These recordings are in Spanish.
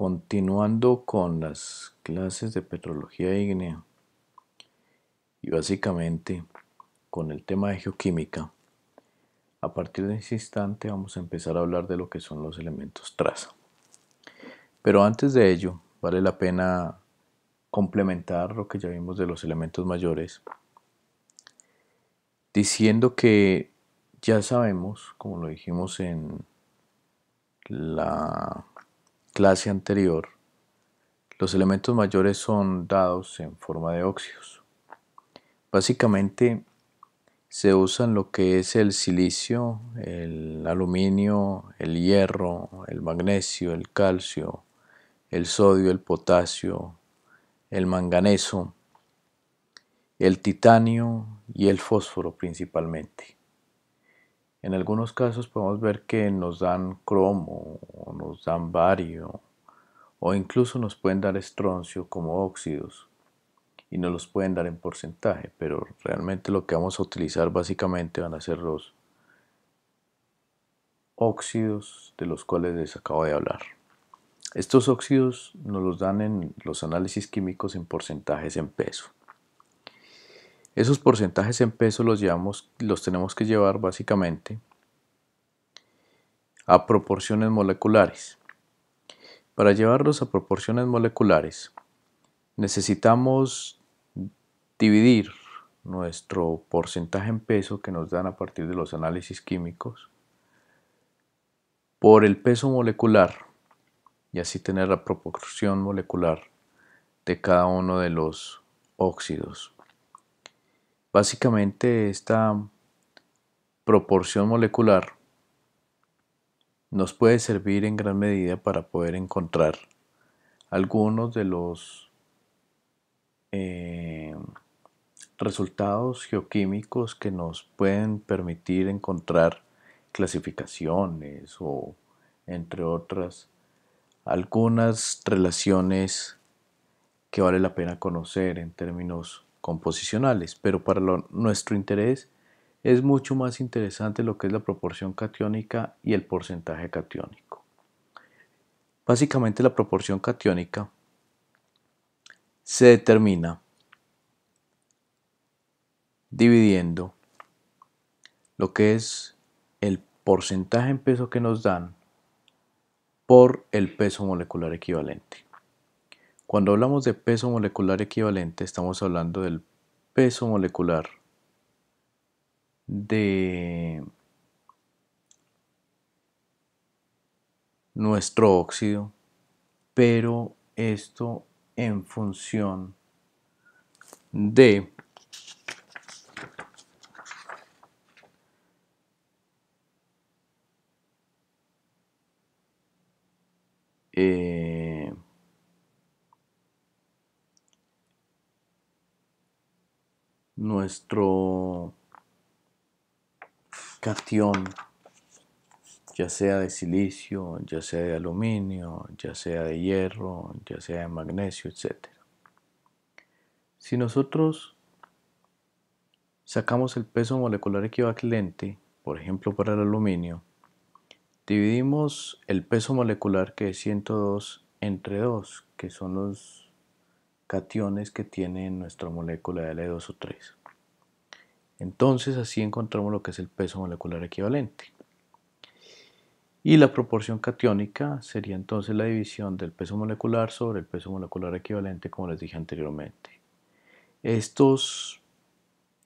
Continuando con las clases de petrología ígnea y básicamente con el tema de geoquímica, a partir de ese instante vamos a empezar a hablar de lo que son los elementos traza. Pero antes de ello, vale la pena complementar lo que ya vimos de los elementos mayores, diciendo que ya sabemos, como lo dijimos en la clase anterior, los elementos mayores son dados en forma de óxidos. Básicamente se usan lo que es el silicio, el aluminio, el hierro, el magnesio, el calcio, el sodio, el potasio, el manganeso, el titanio y el fósforo principalmente. En algunos casos podemos ver que nos dan cromo nos dan bario o incluso nos pueden dar estroncio como óxidos y nos los pueden dar en porcentaje, pero realmente lo que vamos a utilizar básicamente van a ser los óxidos de los cuales les acabo de hablar. Estos óxidos nos los dan en los análisis químicos en porcentajes en peso. Esos porcentajes en peso los, los tenemos que llevar básicamente a proporciones moleculares. Para llevarlos a proporciones moleculares necesitamos dividir nuestro porcentaje en peso que nos dan a partir de los análisis químicos por el peso molecular y así tener la proporción molecular de cada uno de los óxidos. Básicamente esta proporción molecular nos puede servir en gran medida para poder encontrar algunos de los eh, resultados geoquímicos que nos pueden permitir encontrar clasificaciones o, entre otras, algunas relaciones que vale la pena conocer en términos composicionales, pero para nuestro interés es mucho más interesante lo que es la proporción catiónica y el porcentaje catiónico. Básicamente la proporción catiónica se determina dividiendo lo que es el porcentaje en peso que nos dan por el peso molecular equivalente. Cuando hablamos de peso molecular equivalente, estamos hablando del peso molecular de nuestro óxido, pero esto en función de nuestro cation, ya sea de silicio, ya sea de aluminio, ya sea de hierro, ya sea de magnesio, etc. Si nosotros sacamos el peso molecular equivalente, por ejemplo para el aluminio, dividimos el peso molecular que es 102 entre 2, que son los cationes que tiene nuestra molécula de L2O3. Entonces así encontramos lo que es el peso molecular equivalente. Y la proporción cationica sería entonces la división del peso molecular sobre el peso molecular equivalente, como les dije anteriormente. Estos,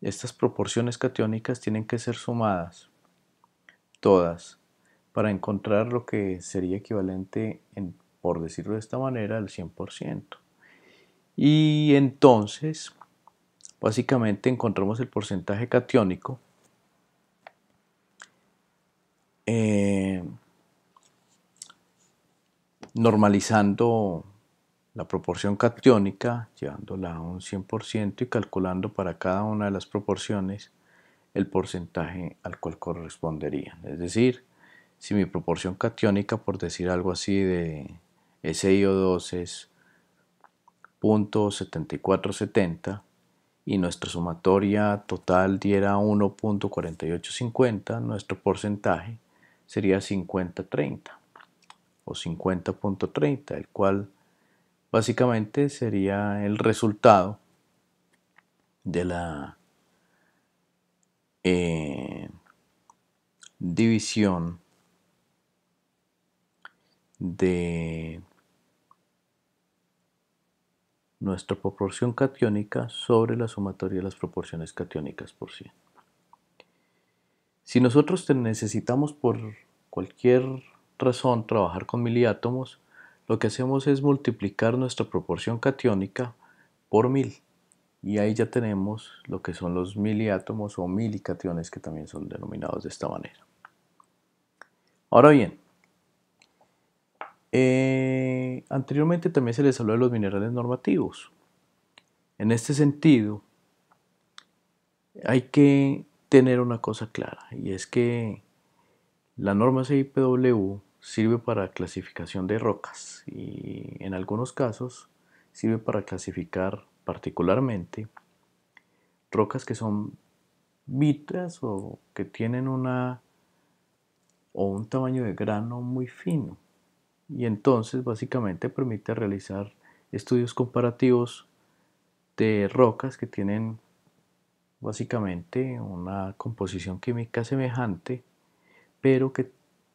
estas proporciones cationicas tienen que ser sumadas todas para encontrar lo que sería equivalente, en, por decirlo de esta manera, al 100%. Y entonces básicamente encontramos el porcentaje catiónico eh, normalizando la proporción cationica llevándola a un 100% y calculando para cada una de las proporciones el porcentaje al cual correspondería. Es decir, si mi proporción cationica por decir algo así, de SiO2 es 0.7470, y nuestra sumatoria total diera 1.4850, nuestro porcentaje sería 50.30, o 50.30, el cual básicamente sería el resultado de la eh, división de nuestra proporción catiónica sobre la sumatoria de las proporciones catiónicas por 100. Si nosotros necesitamos por cualquier razón trabajar con miliátomos, lo que hacemos es multiplicar nuestra proporción catiónica por mil y ahí ya tenemos lo que son los miliátomos o milicationes que también son denominados de esta manera. Ahora bien, eh, anteriormente también se les habló de los minerales normativos. En este sentido, hay que tener una cosa clara y es que la norma CIPW sirve para clasificación de rocas y en algunos casos sirve para clasificar particularmente rocas que son vitras o que tienen una o un tamaño de grano muy fino y entonces básicamente permite realizar estudios comparativos de rocas que tienen básicamente una composición química semejante, pero que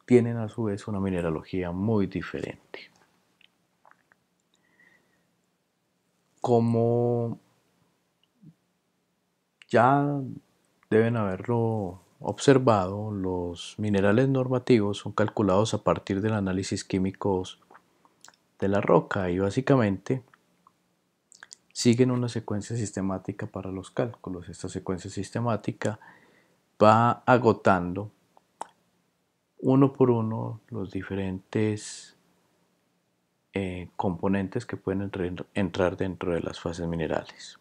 tienen a su vez una mineralogía muy diferente. Como ya deben haberlo observado, los minerales normativos son calculados a partir del análisis químico de la roca y básicamente siguen una secuencia sistemática para los cálculos. Esta secuencia sistemática va agotando uno por uno los diferentes eh, componentes que pueden entrar dentro de las fases minerales.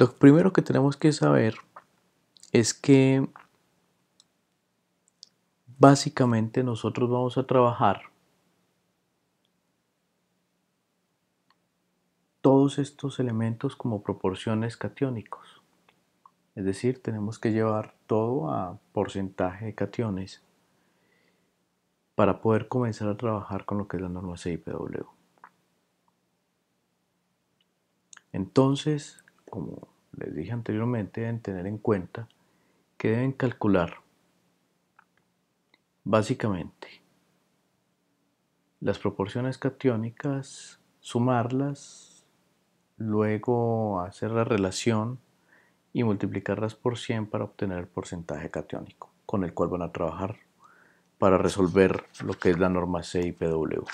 Lo primero que tenemos que saber es que básicamente nosotros vamos a trabajar todos estos elementos como proporciones cationicos. Es decir, tenemos que llevar todo a porcentaje de cationes para poder comenzar a trabajar con lo que es la norma CIPW. Entonces, como les dije anteriormente, deben tener en cuenta que deben calcular básicamente las proporciones cationicas sumarlas, luego hacer la relación y multiplicarlas por 100 para obtener el porcentaje cationico con el cual van a trabajar para resolver lo que es la norma CIPW.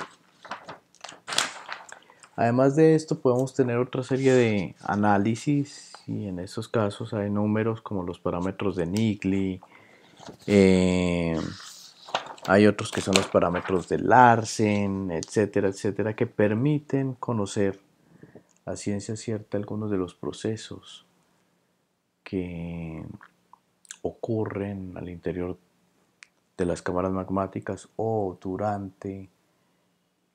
Además de esto podemos tener otra serie de análisis y en esos casos hay números como los parámetros de Nigli, eh, hay otros que son los parámetros de Larsen, etcétera, etcétera, que permiten conocer a ciencia cierta algunos de los procesos que ocurren al interior de las cámaras magmáticas o durante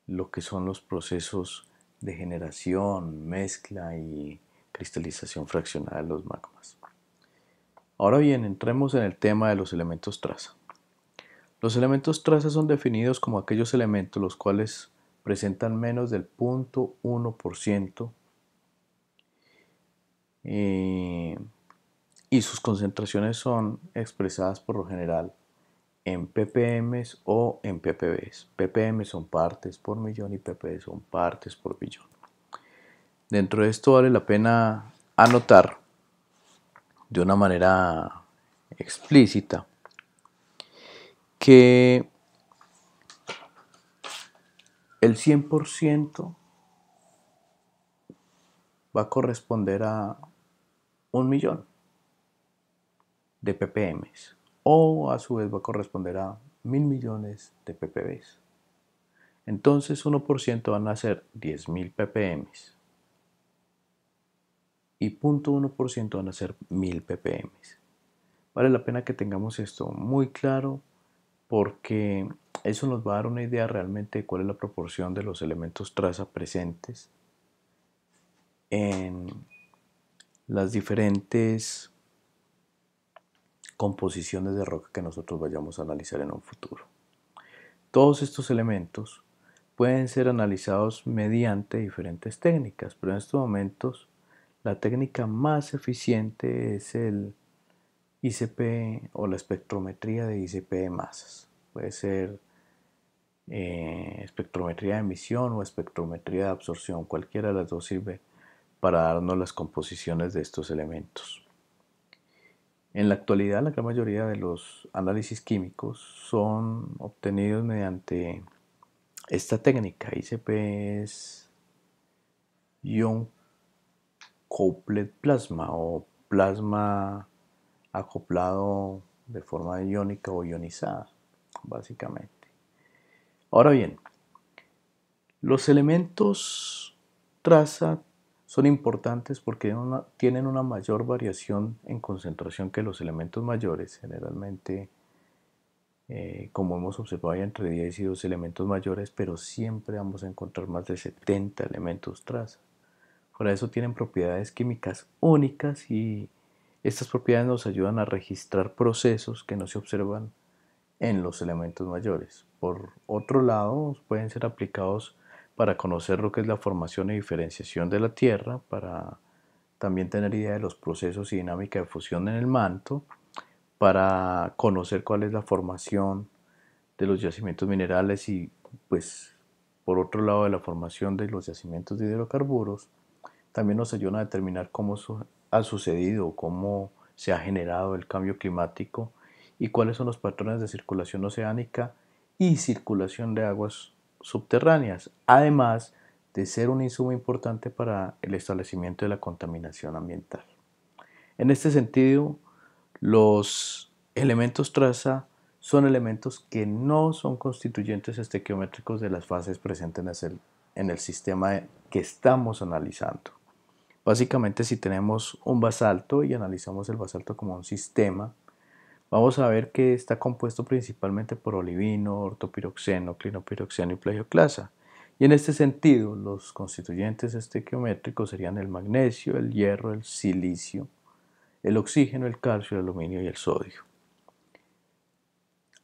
lo que son los procesos de generación, mezcla y cristalización fraccionada de los magmas. Ahora bien, entremos en el tema de los elementos traza. Los elementos traza son definidos como aquellos elementos los cuales presentan menos del 0.1% eh, y sus concentraciones son expresadas por lo general en ppm o en ppb. ppm son partes por millón y ppb son partes por billón. Dentro de esto vale la pena anotar de una manera explícita que el 100% va a corresponder a un millón de ppms o a su vez va a corresponder a mil millones de ppbs. Entonces 1% van a ser 10.000 ppms y 0.1% van a ser 1000 ppm. Vale la pena que tengamos esto muy claro porque eso nos va a dar una idea realmente de cuál es la proporción de los elementos traza presentes en las diferentes composiciones de roca que nosotros vayamos a analizar en un futuro. Todos estos elementos pueden ser analizados mediante diferentes técnicas, pero en estos momentos la técnica más eficiente es el ICP o la espectrometría de ICP de masas. Puede ser eh, espectrometría de emisión o espectrometría de absorción. Cualquiera de las dos sirve para darnos las composiciones de estos elementos. En la actualidad, la gran mayoría de los análisis químicos son obtenidos mediante esta técnica. ICP es ion Coupled plasma o plasma acoplado de forma iónica o ionizada, básicamente. Ahora bien, los elementos traza son importantes porque tienen una mayor variación en concentración que los elementos mayores. Generalmente, eh, como hemos observado, hay entre 10 y 12 elementos mayores, pero siempre vamos a encontrar más de 70 elementos traza. Para eso tienen propiedades químicas únicas y estas propiedades nos ayudan a registrar procesos que no se observan en los elementos mayores. Por otro lado, pueden ser aplicados para conocer lo que es la formación y diferenciación de la Tierra, para también tener idea de los procesos y dinámica de fusión en el manto, para conocer cuál es la formación de los yacimientos minerales y pues por otro lado de la formación de los yacimientos de hidrocarburos también nos ayudan a determinar cómo ha sucedido, cómo se ha generado el cambio climático y cuáles son los patrones de circulación oceánica y circulación de aguas subterráneas, además de ser un insumo importante para el establecimiento de la contaminación ambiental. En este sentido, los elementos traza son elementos que no son constituyentes estequiométricos de las fases presentes en el sistema que estamos analizando. Básicamente si tenemos un basalto y analizamos el basalto como un sistema, vamos a ver que está compuesto principalmente por olivino, ortopiroxeno, clinopiroxeno y plagioclasa. Y en este sentido, los constituyentes estequiométricos serían el magnesio, el hierro, el silicio, el oxígeno, el calcio, el aluminio y el sodio.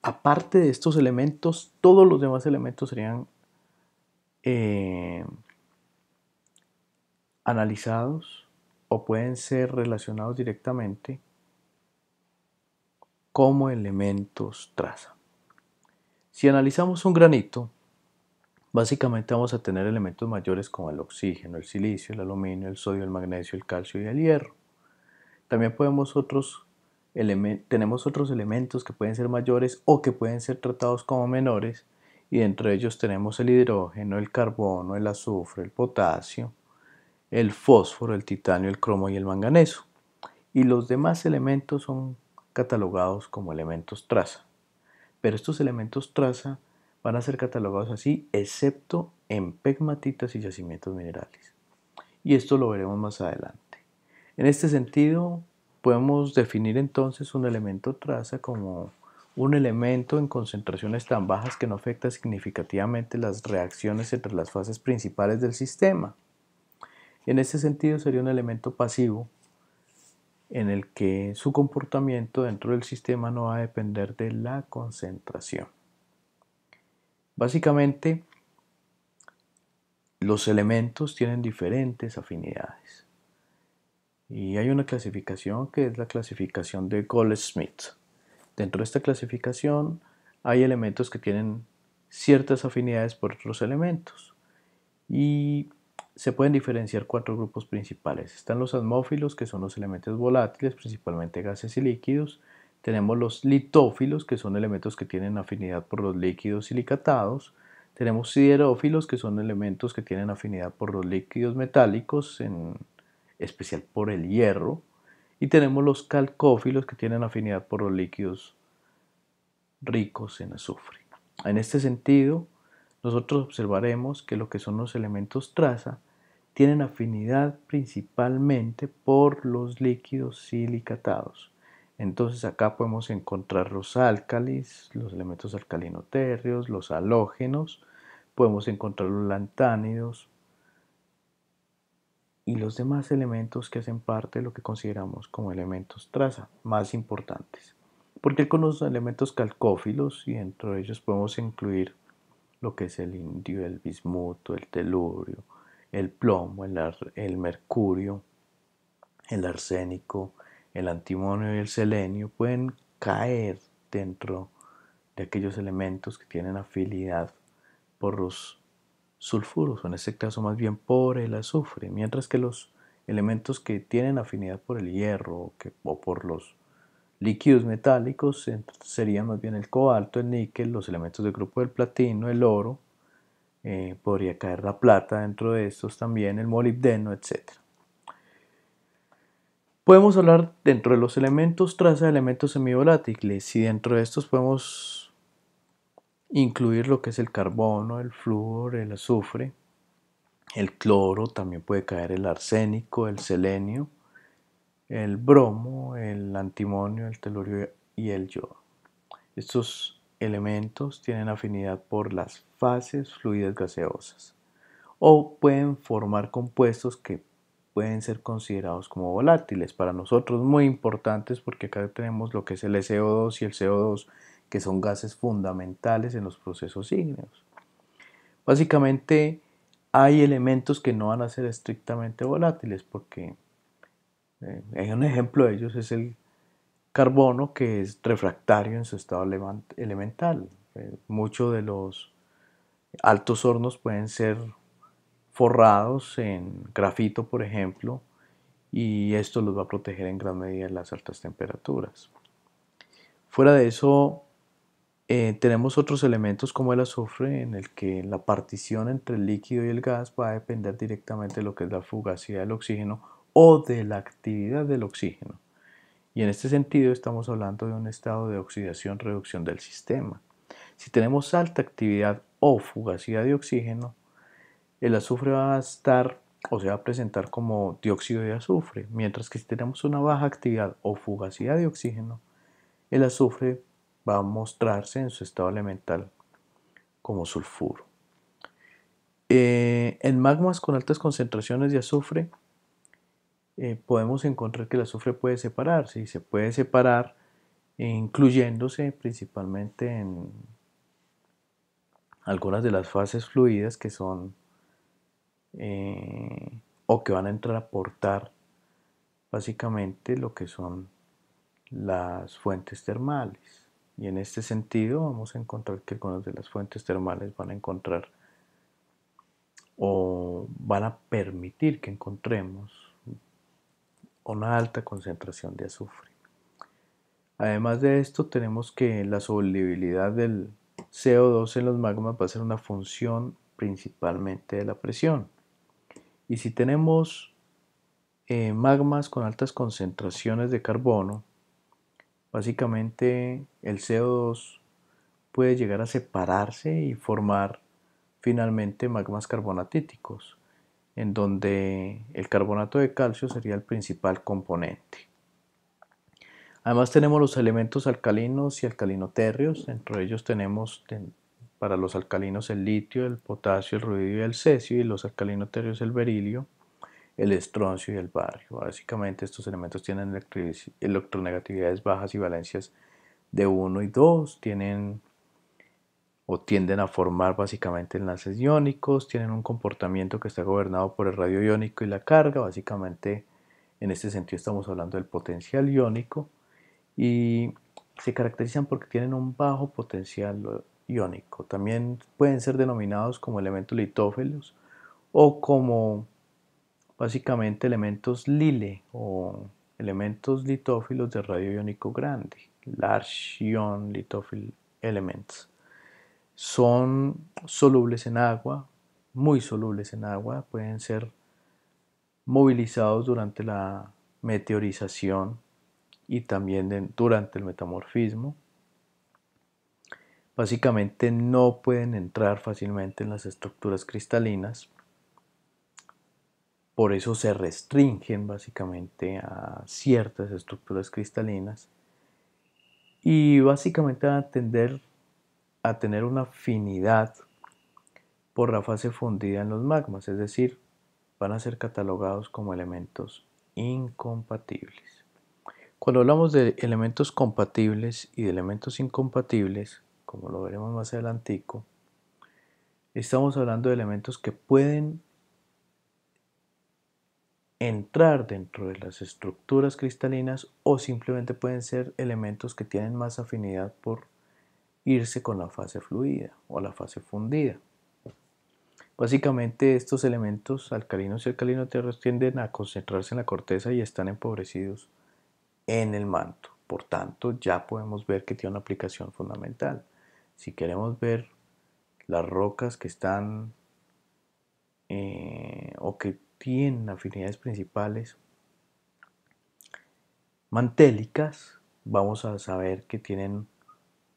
Aparte de estos elementos, todos los demás elementos serían eh, analizados o pueden ser relacionados directamente como elementos traza. Si analizamos un granito, básicamente vamos a tener elementos mayores como el oxígeno, el silicio, el aluminio, el sodio, el magnesio, el calcio y el hierro. También tenemos otros elementos que pueden ser mayores o que pueden ser tratados como menores y entre ellos tenemos el hidrógeno, el carbono, el azufre, el potasio, el fósforo, el titanio, el cromo y el manganeso. Y los demás elementos son catalogados como elementos traza. Pero estos elementos traza van a ser catalogados así, excepto en pegmatitas y yacimientos minerales. Y esto lo veremos más adelante. En este sentido, podemos definir entonces un elemento traza como un elemento en concentraciones tan bajas que no afecta significativamente las reacciones entre las fases principales del sistema. En este sentido sería un elemento pasivo en el que su comportamiento dentro del sistema no va a depender de la concentración. Básicamente, los elementos tienen diferentes afinidades. Y hay una clasificación que es la clasificación de Goldsmith. Dentro de esta clasificación hay elementos que tienen ciertas afinidades por otros elementos. Y se pueden diferenciar cuatro grupos principales. Están los atmófilos, que son los elementos volátiles, principalmente gases y líquidos. Tenemos los litófilos, que son elementos que tienen afinidad por los líquidos silicatados. Tenemos siderófilos, que son elementos que tienen afinidad por los líquidos metálicos, en especial por el hierro. Y tenemos los calcófilos, que tienen afinidad por los líquidos ricos en azufre. En este sentido, nosotros observaremos que lo que son los elementos traza tienen afinidad principalmente por los líquidos silicatados. Entonces acá podemos encontrar los álcalis, los elementos alcalinotérreos, los halógenos, podemos encontrar los lantánidos y los demás elementos que hacen parte de lo que consideramos como elementos traza más importantes. Porque con los elementos calcófilos y dentro de ellos podemos incluir lo que es el indio, el bismuto, el telurio, el plomo, el, el mercurio, el arsénico, el antimonio y el selenio pueden caer dentro de aquellos elementos que tienen afinidad por los sulfuros, o en este caso más bien por el azufre, mientras que los elementos que tienen afinidad por el hierro o por los líquidos metálicos serían más bien el cobalto, el níquel, los elementos del grupo del platino, el oro, eh, podría caer la plata dentro de estos también, el molibdeno, etc. Podemos hablar dentro de los elementos traza de elementos semivolátiles y dentro de estos podemos incluir lo que es el carbono, el flúor, el azufre, el cloro, también puede caer el arsénico, el selenio, el bromo, el antimonio, el telurio y el yodo. Estos elementos tienen afinidad por las fases fluidas gaseosas o pueden formar compuestos que pueden ser considerados como volátiles. Para nosotros muy importantes porque acá tenemos lo que es el co 2 y el CO2 que son gases fundamentales en los procesos ígneos. Básicamente hay elementos que no van a ser estrictamente volátiles porque hay eh, un ejemplo de ellos es el carbono que es refractario en su estado elemental. Eh, Muchos de los altos hornos pueden ser forrados en grafito, por ejemplo, y esto los va a proteger en gran medida en las altas temperaturas. Fuera de eso, eh, tenemos otros elementos como el azufre, en el que la partición entre el líquido y el gas va a depender directamente de lo que es la fugacidad del oxígeno o de la actividad del oxígeno. Y en este sentido estamos hablando de un estado de oxidación-reducción del sistema. Si tenemos alta actividad o fugacidad de oxígeno, el azufre va a estar o se va a presentar como dióxido de azufre, mientras que si tenemos una baja actividad o fugacidad de oxígeno, el azufre va a mostrarse en su estado elemental como sulfuro. Eh, en magmas con altas concentraciones de azufre, eh, podemos encontrar que el azufre puede separarse y se puede separar eh, incluyéndose principalmente en algunas de las fases fluidas que son eh, o que van a entrar a aportar básicamente lo que son las fuentes termales. Y en este sentido vamos a encontrar que algunas de las fuentes termales van a encontrar o van a permitir que encontremos una alta concentración de azufre. Además de esto, tenemos que la solubilidad del CO2 en los magmas va a ser una función principalmente de la presión. Y si tenemos eh, magmas con altas concentraciones de carbono, básicamente el CO2 puede llegar a separarse y formar finalmente magmas carbonatíticos en donde el carbonato de calcio sería el principal componente. Además tenemos los elementos alcalinos y alcalinotérreos, entre ellos tenemos para los alcalinos el litio, el potasio, el ruido y el cesio, y los alcalinotérreos el berilio, el estroncio y el barrio. Básicamente estos elementos tienen electronegatividades bajas y valencias de 1 y 2, tienen o tienden a formar básicamente enlaces iónicos, tienen un comportamiento que está gobernado por el radio iónico y la carga, básicamente en este sentido estamos hablando del potencial iónico y se caracterizan porque tienen un bajo potencial iónico. También pueden ser denominados como elementos litófilos o como básicamente elementos lile o elementos litófilos de radio iónico grande, large ion litófil elements son solubles en agua, muy solubles en agua, pueden ser movilizados durante la meteorización y también durante el metamorfismo. Básicamente no pueden entrar fácilmente en las estructuras cristalinas, por eso se restringen básicamente a ciertas estructuras cristalinas y básicamente van a tender a tener una afinidad por la fase fundida en los magmas, es decir, van a ser catalogados como elementos incompatibles. Cuando hablamos de elementos compatibles y de elementos incompatibles, como lo veremos más adelante, estamos hablando de elementos que pueden entrar dentro de las estructuras cristalinas o simplemente pueden ser elementos que tienen más afinidad por irse con la fase fluida o la fase fundida. Básicamente estos elementos alcalinos y tierras tienden a concentrarse en la corteza y están empobrecidos en el manto. Por tanto, ya podemos ver que tiene una aplicación fundamental. Si queremos ver las rocas que están eh, o que tienen afinidades principales mantélicas, vamos a saber que tienen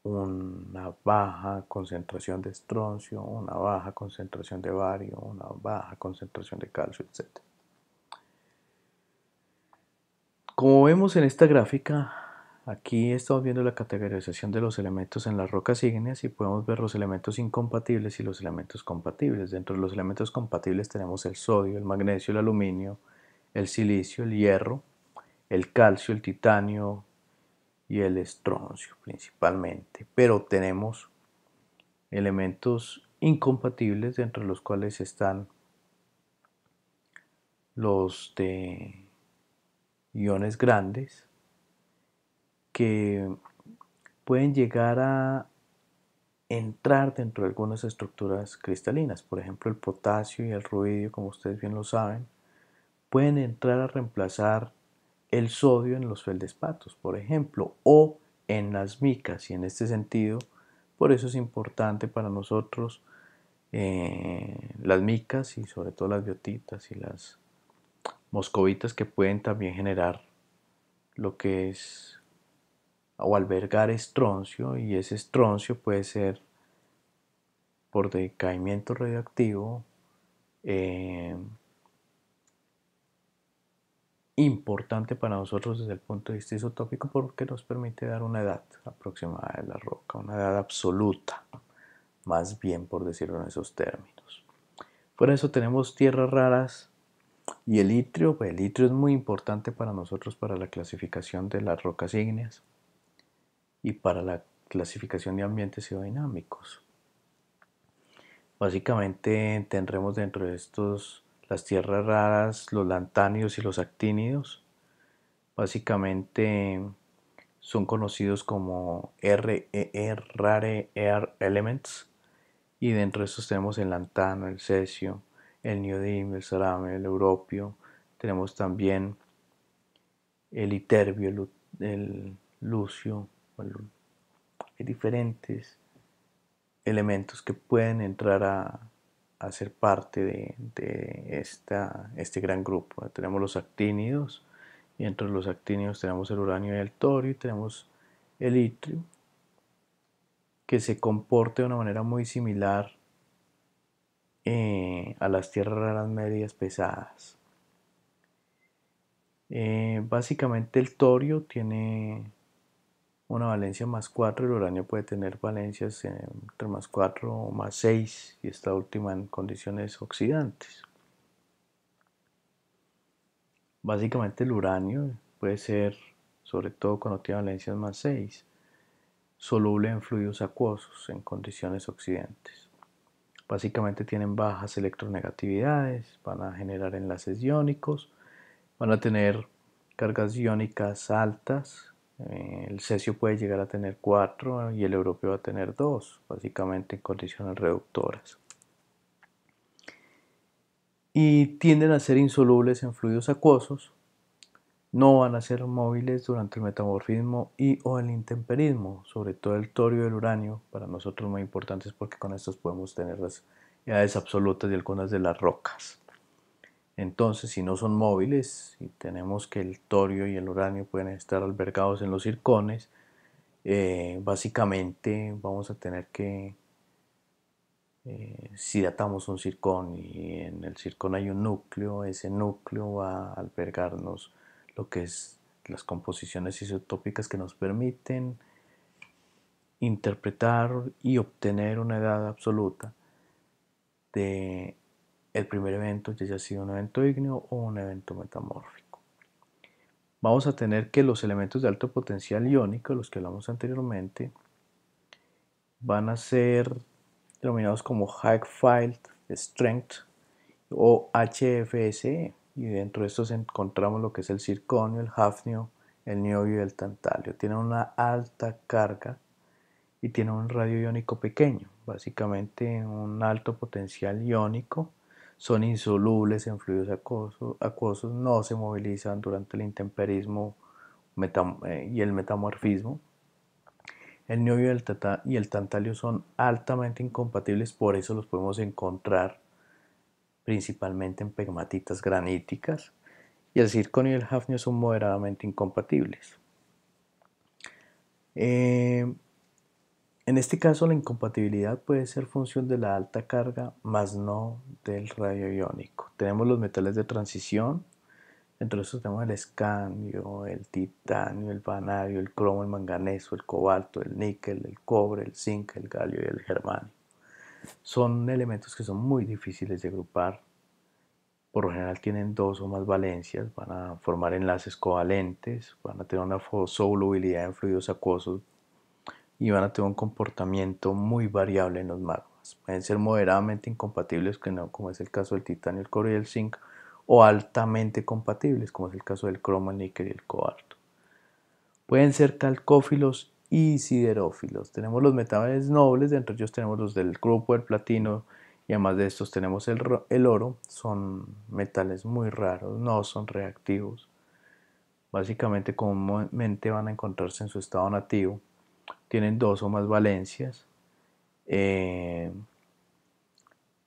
una baja concentración de estroncio, una baja concentración de bario, una baja concentración de calcio, etc. Como vemos en esta gráfica, aquí estamos viendo la categorización de los elementos en las rocas ígneas y podemos ver los elementos incompatibles y los elementos compatibles. Dentro de los elementos compatibles tenemos el sodio, el magnesio, el aluminio, el silicio, el hierro, el calcio, el titanio, y el estroncio principalmente, pero tenemos elementos incompatibles entre los cuales están los de iones grandes que pueden llegar a entrar dentro de algunas estructuras cristalinas, por ejemplo el potasio y el ruidio, como ustedes bien lo saben, pueden entrar a reemplazar el sodio en los feldespatos, por ejemplo, o en las micas. Y en este sentido, por eso es importante para nosotros eh, las micas y sobre todo las biotitas y las moscovitas que pueden también generar lo que es o albergar estroncio y ese estroncio puede ser por decaimiento radioactivo eh, importante para nosotros desde el punto de vista isotópico porque nos permite dar una edad aproximada de la roca, una edad absoluta, más bien por decirlo en esos términos. Por eso tenemos tierras raras y el litrio pues el litrio es muy importante para nosotros para la clasificación de las rocas ígneas y para la clasificación de ambientes geodinámicos. Básicamente tendremos dentro de estos las tierras raras, los lantánidos y los actínidos. Básicamente son conocidos como e e, Rare Elements. Y dentro de estos tenemos el lantano, el cesio, el neodimio, el sarame el europio. Tenemos también el iterbio, el, lucio. hay diferentes elementos que pueden entrar a, a ser parte de, este gran grupo. Tenemos los actínidos, y entre los actínidos tenemos el uranio y el torio, y tenemos el itrio, que se comporta de una manera muy similar eh, a las tierras raras medias pesadas. Eh, básicamente el torio tiene una valencia más 4, el uranio puede tener valencias entre más 4 o más 6 y esta última en condiciones oxidantes. Básicamente el uranio puede ser, sobre todo cuando tiene valencias más 6, soluble en fluidos acuosos en condiciones oxidantes. Básicamente tienen bajas electronegatividades, van a generar enlaces iónicos, van a tener cargas iónicas altas eh, el cesio puede llegar a tener 4 y el europeo va a tener 2, básicamente en condiciones reductoras. Y tienden a ser insolubles en fluidos acuosos, no van a ser móviles durante el metamorfismo y o el intemperismo, sobre todo el torio y el uranio, para nosotros muy importantes porque con estos podemos tener las edades absolutas de algunas de las rocas. Entonces, si no son móviles, y tenemos que el torio y el uranio pueden estar albergados en los circones, eh, básicamente vamos a tener que, eh, si datamos un circón y en el circón hay un núcleo, ese núcleo va a albergarnos lo que es las composiciones isotópicas que nos permiten interpretar y obtener una edad absoluta de el primer evento, ya sea sido un evento ígneo o un evento metamórfico. Vamos a tener que los elementos de alto potencial iónico, los que hablamos anteriormente, van a ser denominados como High Strength o HFSE. Y dentro de estos encontramos lo que es el circonio, el hafnio, el niobio y el tantalio. Tienen una alta carga y tienen un radio iónico pequeño, básicamente un alto potencial iónico son insolubles en fluidos acuosos, no se movilizan durante el intemperismo eh, y el metamorfismo. El niobio y el, y el tantalio son altamente incompatibles, por eso los podemos encontrar principalmente en pegmatitas graníticas, y el circonio y el hafnio son moderadamente incompatibles. Eh, en este caso, la incompatibilidad puede ser función de la alta carga, más no del radio iónico. Tenemos los metales de transición, entre esos tenemos el escandio, el titanio, el vanadio, el cromo, el manganeso, el cobalto, el níquel, el cobre, el zinc, el galio y el germanio. Son elementos que son muy difíciles de agrupar. Por lo general tienen dos o más valencias, van a formar enlaces covalentes, van a tener una solubilidad en fluidos acuosos y van a tener un comportamiento muy variable en los magmas. Pueden ser moderadamente incompatibles, como es el caso del titanio, el cobre y el zinc, o altamente compatibles, como es el caso del cromo, el níquel y el cobalto. Pueden ser calcófilos y siderófilos. Tenemos los metales nobles, dentro de ellos tenemos los del grupo del platino, y además de estos tenemos el, el oro. Son metales muy raros, no son reactivos. Básicamente comúnmente van a encontrarse en su estado nativo tienen dos o más valencias. Eh,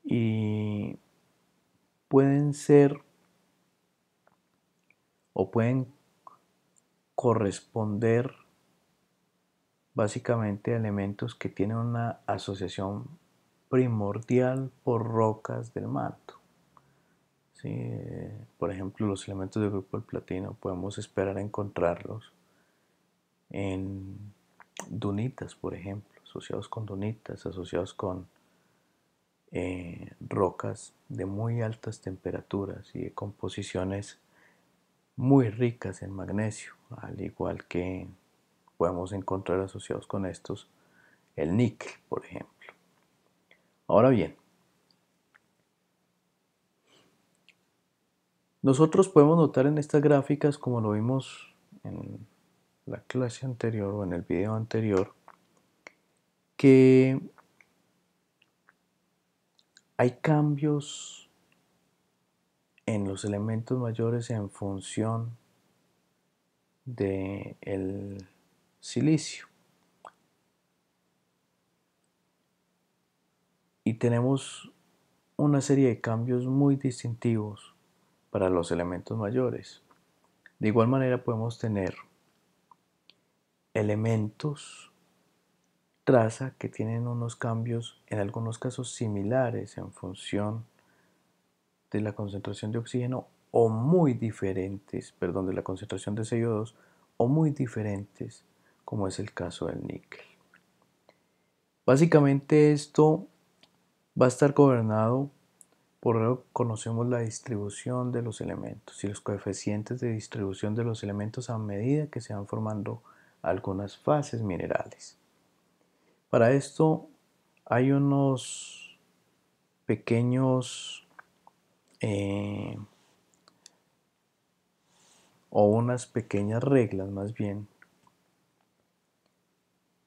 y pueden ser o pueden corresponder básicamente a elementos que tienen una asociación primordial por rocas del manto. Eh, por ejemplo, los elementos del grupo del platino podemos esperar encontrarlos en dunitas, por ejemplo, asociados con dunitas, asociados con eh, rocas de muy altas temperaturas y de composiciones muy ricas en magnesio, al igual que podemos encontrar asociados con estos el níquel, por ejemplo. Ahora bien, nosotros podemos notar en estas gráficas, como lo vimos en la clase anterior o en el video anterior que hay cambios en los elementos mayores en función del el silicio. Y tenemos una serie de cambios muy distintivos para los elementos mayores. De igual manera podemos tener elementos traza que tienen unos cambios en algunos casos similares en función de la concentración de oxígeno o muy diferentes, perdón, de la concentración de CO2 o muy diferentes como es el caso del níquel. Básicamente esto va a estar gobernado por lo conocemos la distribución de los elementos y los coeficientes de distribución de los elementos a medida que se van formando algunas fases minerales. Para esto hay unos pequeños eh, o unas pequeñas reglas más bien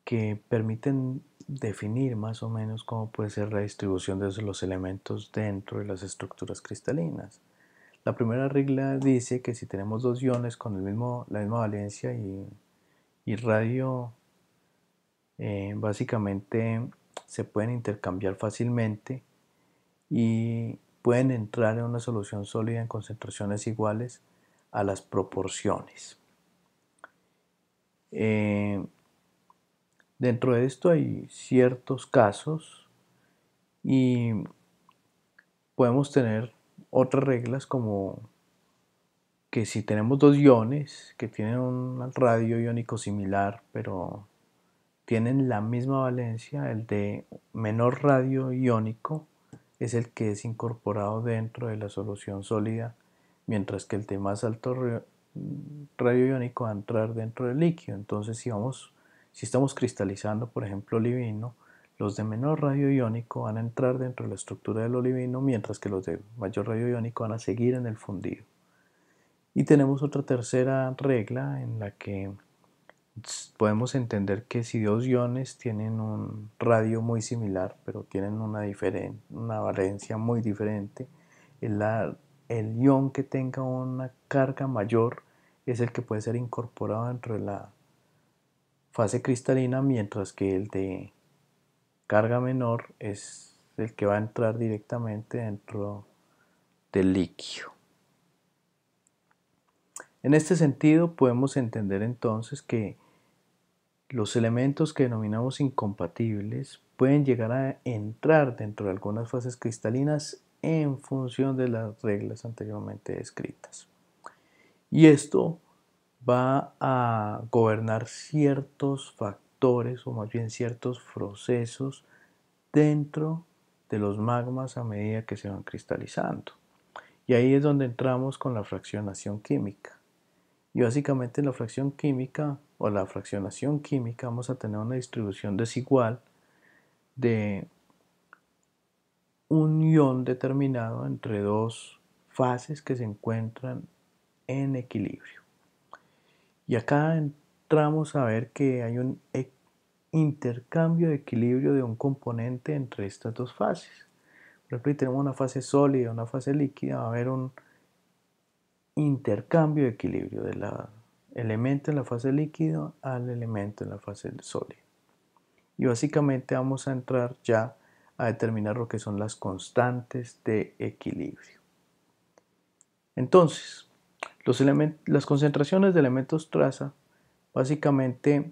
que permiten definir más o menos cómo puede ser la distribución de los elementos dentro de las estructuras cristalinas. La primera regla dice que si tenemos dos iones con el mismo, la misma valencia y y radio eh, básicamente se pueden intercambiar fácilmente y pueden entrar en una solución sólida en concentraciones iguales a las proporciones. Eh, dentro de esto hay ciertos casos y podemos tener otras reglas como que si tenemos dos iones que tienen un radio iónico similar, pero tienen la misma valencia, el de menor radio iónico es el que es incorporado dentro de la solución sólida, mientras que el de más alto radio iónico va a entrar dentro del líquido. Entonces, si, vamos, si estamos cristalizando, por ejemplo, olivino, los de menor radio iónico van a entrar dentro de la estructura del olivino, mientras que los de mayor radio iónico van a seguir en el fundido. Y tenemos otra tercera regla en la que podemos entender que si dos iones tienen un radio muy similar, pero tienen una, diferente, una valencia muy diferente, el, el ion que tenga una carga mayor es el que puede ser incorporado dentro de la fase cristalina, mientras que el de carga menor es el que va a entrar directamente dentro del líquido. En este sentido, podemos entender entonces que los elementos que denominamos incompatibles pueden llegar a entrar dentro de algunas fases cristalinas en función de las reglas anteriormente descritas. Y esto va a gobernar ciertos factores o más bien ciertos procesos dentro de los magmas a medida que se van cristalizando. Y ahí es donde entramos con la fraccionación química. Y básicamente la fracción química o la fraccionación química vamos a tener una distribución desigual de un ion determinado entre dos fases que se encuentran en equilibrio. Y acá entramos a ver que hay un e-, intercambio de equilibrio de un componente entre estas dos fases. Por ejemplo, si tenemos una fase sólida, una fase líquida, va a haber un intercambio de equilibrio del elemento en la fase líquido al elemento en la fase sólida. Y básicamente vamos a entrar ya a determinar lo que son las constantes de equilibrio. Entonces, los las concentraciones de elementos traza básicamente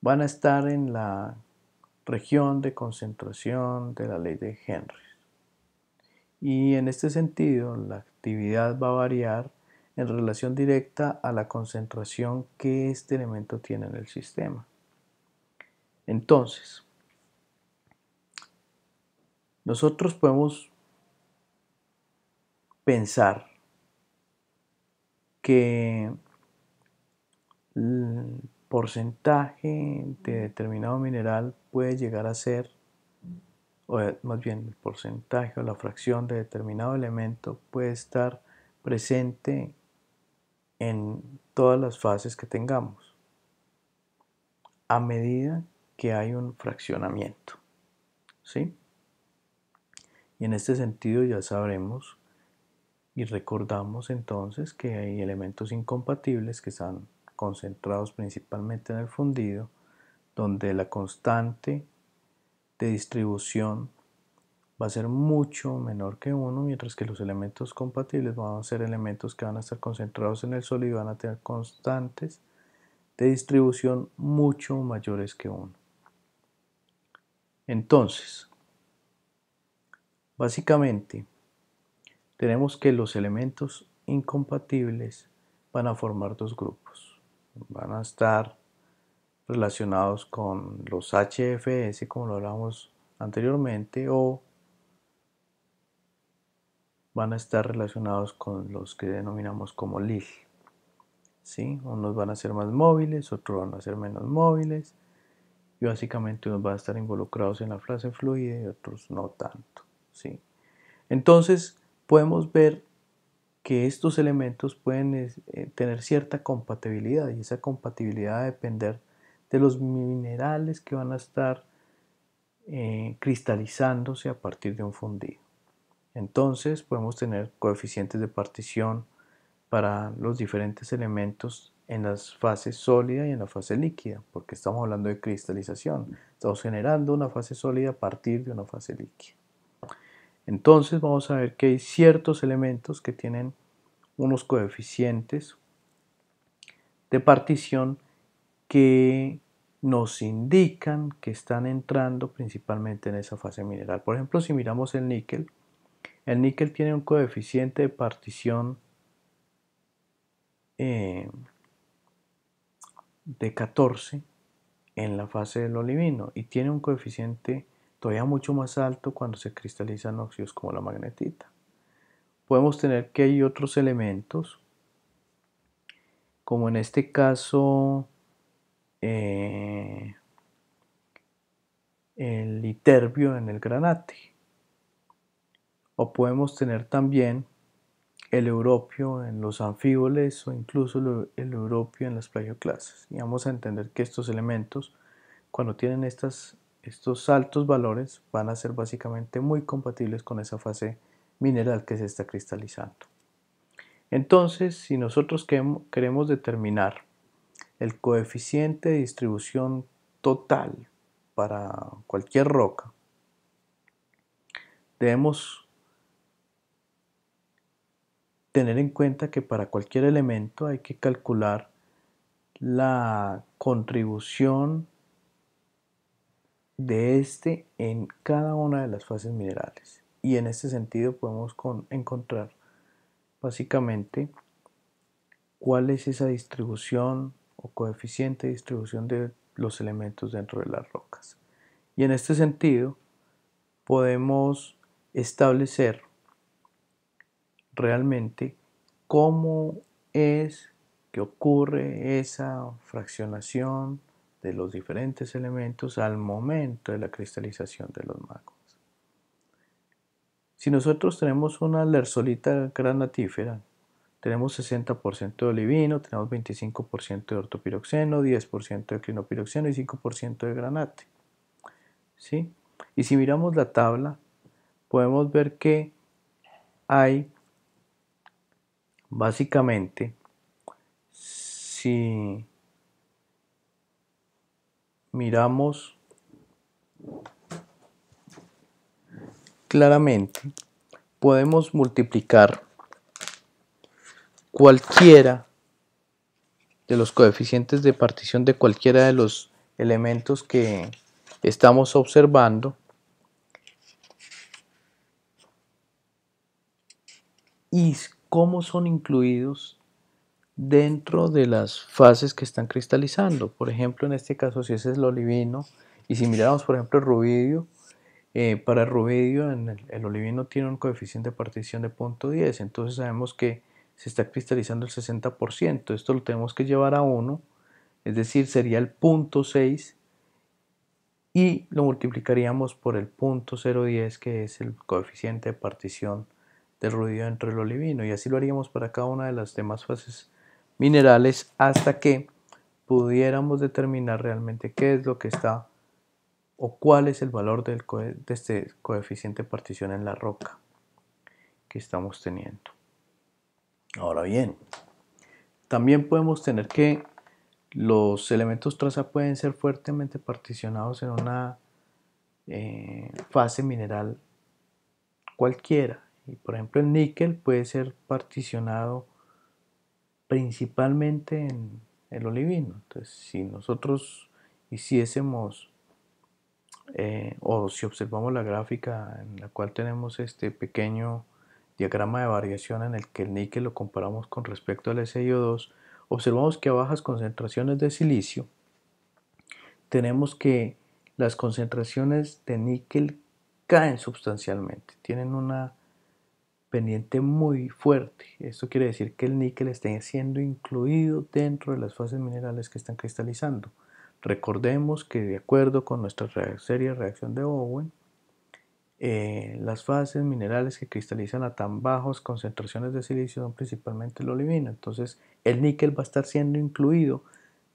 van a estar en la región de concentración de la ley de Henry y en este sentido la actividad va a variar en relación directa a la concentración que este elemento tiene en el sistema. Entonces, nosotros podemos pensar que el porcentaje de determinado mineral puede llegar a ser o eh, más bien el porcentaje o la fracción de determinado elemento puede estar presente en todas las fases que tengamos a medida que hay un fraccionamiento. ¿Sí? Y en este sentido ya sabremos y recordamos entonces que hay elementos incompatibles que están concentrados principalmente en el fundido, donde la constante de distribución va a ser mucho menor que 1, mientras que los elementos compatibles van a ser elementos que van a estar concentrados en el sólido y van a tener constantes de distribución mucho mayores que 1. Entonces, básicamente, tenemos que los elementos incompatibles van a formar dos grupos. Van a estar relacionados con los HFS, como lo hablamos anteriormente, o van a estar relacionados con los que denominamos como LIL. ¿sí? Unos van a ser más móviles, otros van a ser menos móviles, y básicamente unos van a estar involucrados en la frase fluida y otros no tanto. ¿sí? Entonces podemos ver que estos elementos pueden eh, tener cierta compatibilidad y esa compatibilidad va a depender de los minerales que van a estar eh, cristalizándose a partir de un fundido. Entonces podemos tener coeficientes de partición para los diferentes elementos en las fases sólida y en la fase líquida, porque estamos hablando de cristalización. Estamos generando una fase sólida a partir de una fase líquida. Entonces vamos a ver que hay ciertos elementos que tienen unos coeficientes de partición que nos indican que están entrando principalmente en esa fase mineral. Por ejemplo, si miramos el níquel, el níquel tiene un coeficiente de partición eh, de 14 en la fase del olivino y tiene un coeficiente todavía mucho más alto cuando se cristalizan óxidos como la magnetita. Podemos tener que hay otros elementos, como en este caso eh, el iterbio en el granate. O podemos tener también el europio en los anfíboles o incluso el europio en las plagioclasas. Y vamos a entender que estos elementos, cuando tienen estas, estos altos valores, van a ser básicamente muy compatibles con esa fase mineral que se está cristalizando. Entonces, si nosotros queremos determinar el coeficiente de distribución total para cualquier roca, debemos tener en cuenta que para cualquier elemento hay que calcular la contribución de este en cada una de las fases minerales. Y en este sentido podemos encontrar básicamente cuál es esa distribución o coeficiente de distribución de los elementos dentro de las rocas. Y en este sentido, podemos establecer realmente cómo es que ocurre esa fraccionación de los diferentes elementos al momento de la cristalización de los magmas. Si nosotros tenemos una lersolita granatífera, tenemos 60% de olivino, tenemos 25% de ortopiroxeno, 10% de clinopiroxeno y 5% de granate. ¿Sí? Y si miramos la tabla, podemos ver que hay básicamente, si miramos claramente, podemos multiplicar cualquiera de los coeficientes de partición de cualquiera de los elementos que estamos observando y cómo son incluidos dentro de las fases que están cristalizando. Por ejemplo, en este caso, si ese es el olivino, y si miramos, por ejemplo, el rubidio, eh, para el rubidio en el, el, olivino tiene un coeficiente de partición de 0.10, entonces sabemos que se está cristalizando el 60%. Esto lo tenemos que llevar a 1, es decir, sería el punto 6 y lo multiplicaríamos por el punto 010 que es el coeficiente de partición del ruido entre el olivino y así lo haríamos para cada una de las demás fases minerales hasta que pudiéramos determinar realmente qué es lo que está o cuál es el valor de este coeficiente de partición en la roca que estamos teniendo. Ahora bien, también podemos tener que los elementos traza pueden ser fuertemente particionados en una eh, fase mineral cualquiera. Y por ejemplo, el níquel puede ser particionado principalmente en el olivino. Entonces, si nosotros hiciésemos eh, o si observamos la gráfica en la cual tenemos este pequeño diagrama de variación en el que el níquel lo comparamos con respecto al SiO2, observamos que a bajas concentraciones de silicio tenemos que las concentraciones de níquel caen sustancialmente, tienen una pendiente muy fuerte. Esto quiere decir que el níquel está siendo incluido dentro de las fases minerales que están cristalizando. Recordemos que de acuerdo con nuestra serie de reacción de Owen, eh, las fases minerales que cristalizan a tan bajas concentraciones de silicio son principalmente el olivino. Entonces, el níquel va a estar siendo incluido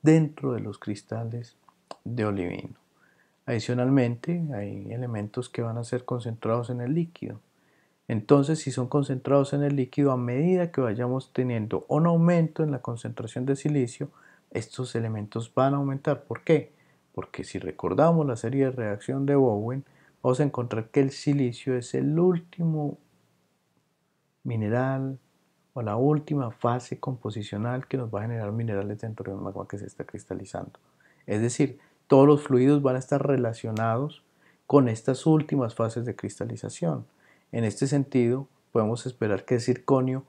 dentro de los cristales de olivino. Adicionalmente, hay elementos que van a ser concentrados en el líquido. Entonces, si son concentrados en el líquido, a medida que vayamos teniendo un aumento en la concentración de silicio, estos elementos van a aumentar. ¿Por qué? Porque si recordamos la serie de reacción de Bowen, vamos a encontrar que el silicio es el último mineral o la última fase composicional que nos va a generar minerales dentro de un magma que se está cristalizando. Es decir, todos los fluidos van a estar relacionados con estas últimas fases de cristalización. En este sentido, podemos esperar que el circonio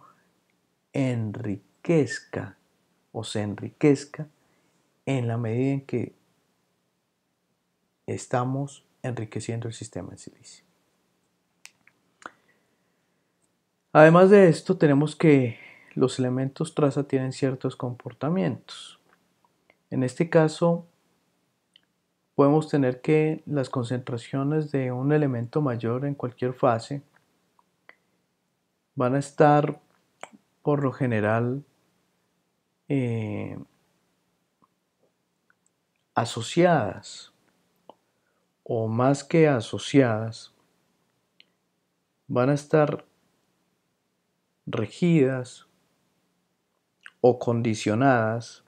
enriquezca o se enriquezca en la medida en que estamos enriqueciendo el sistema en silicio. Además de esto, tenemos que los elementos traza tienen ciertos comportamientos. En este caso, podemos tener que las concentraciones de un elemento mayor en cualquier fase van a estar por lo general eh, asociadas o más que asociadas, van a estar regidas o condicionadas